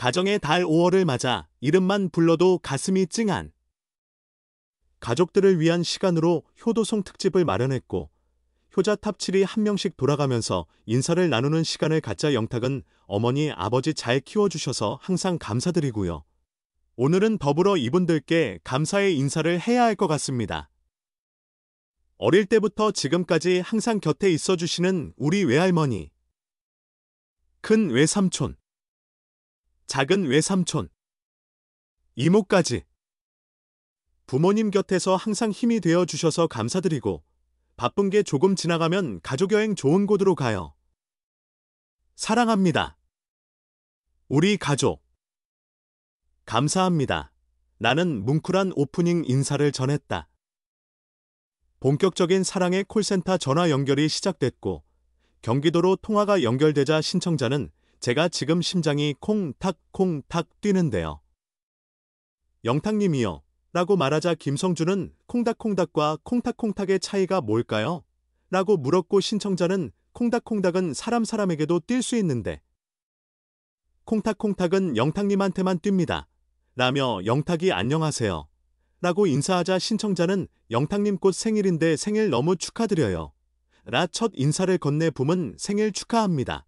가정의 달 5월을 맞아 이름만 불러도 가슴이 찡한 가족들을 위한 시간으로 효도송 특집을 마련했고 효자 탑7이 한 명씩 돌아가면서 인사를 나누는 시간을 갖자 영탁은 어머니 아버지 잘 키워주셔서 항상 감사드리고요. 오늘은 더불어 이분들께 감사의 인사를 해야 할 것 같습니다. 어릴 때부터 지금까지 항상 곁에 있어주시는 우리 외할머니, 큰 외삼촌, 작은 외삼촌, 이모까지 부모님 곁에서 항상 힘이 되어 주셔서 감사드리고 바쁜 게 조금 지나가면 가족여행 좋은 곳으로 가요. 사랑합니다. 우리 가족. 감사합니다. 나는 뭉클한 오프닝 인사를 전했다. 본격적인 사랑의 콜센터 전화 연결이 시작됐고 경기도로 통화가 연결되자 신청자는 제가 지금 심장이 콩탁 콩탁 뛰는데요. 영탁님이요. 라고 말하자 김성준은 콩닥콩닥과 콩탁콩탁의 차이가 뭘까요? 라고 물었고 신청자는 콩닥콩닥은 사람 사람에게도 뛸 수 있는데 콩탁콩탁은 영탁님한테만 뜁니다. 라며 영탁이 안녕하세요. 라고 인사하자 신청자는 영탁님 꽃 생일인데 생일 너무 축하드려요. 라 첫 인사를 건네 붐은 생일 축하합니다.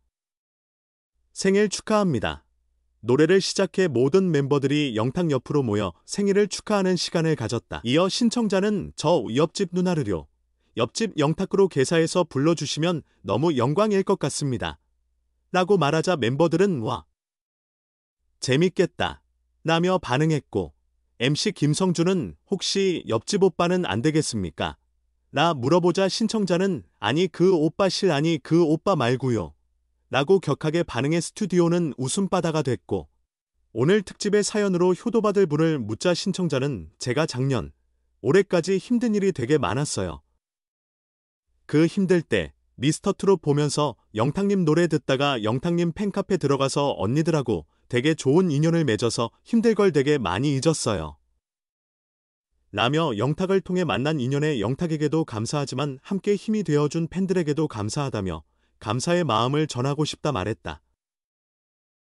생일 축하합니다. 노래를 시작해 모든 멤버들이 영탁 옆으로 모여 생일을 축하하는 시간을 가졌다. 이어 신청자는 저 옆집 누나를요. 옆집 영탁으로 개사해서 불러주시면 너무 영광일 것 같습니다. 라고 말하자 멤버들은 와 재밌겠다 라며 반응했고 MC 김성준은 혹시 옆집 오빠는 안 되겠습니까? 라 물어보자 신청자는 아니 그 오빠실 아니 그 오빠 말고요 라고 격하게 반응해 스튜디오는 웃음바다가 됐고 오늘 특집의 사연으로 효도받을 분을 묻자 신청자는 제가 작년 올해까지 힘든 일이 되게 많았어요. 그 힘들 때 미스터트롯 보면서 영탁님 노래 듣다가 영탁님 팬카페 들어가서 언니들하고 되게 좋은 인연을 맺어서 힘들 걸 되게 많이 잊었어요. 라며 영탁을 통해 만난 인연의 영탁에게도 감사하지만 함께 힘이 되어준 팬들에게도 감사하다며 감사의 마음을 전하고 싶다 말했다.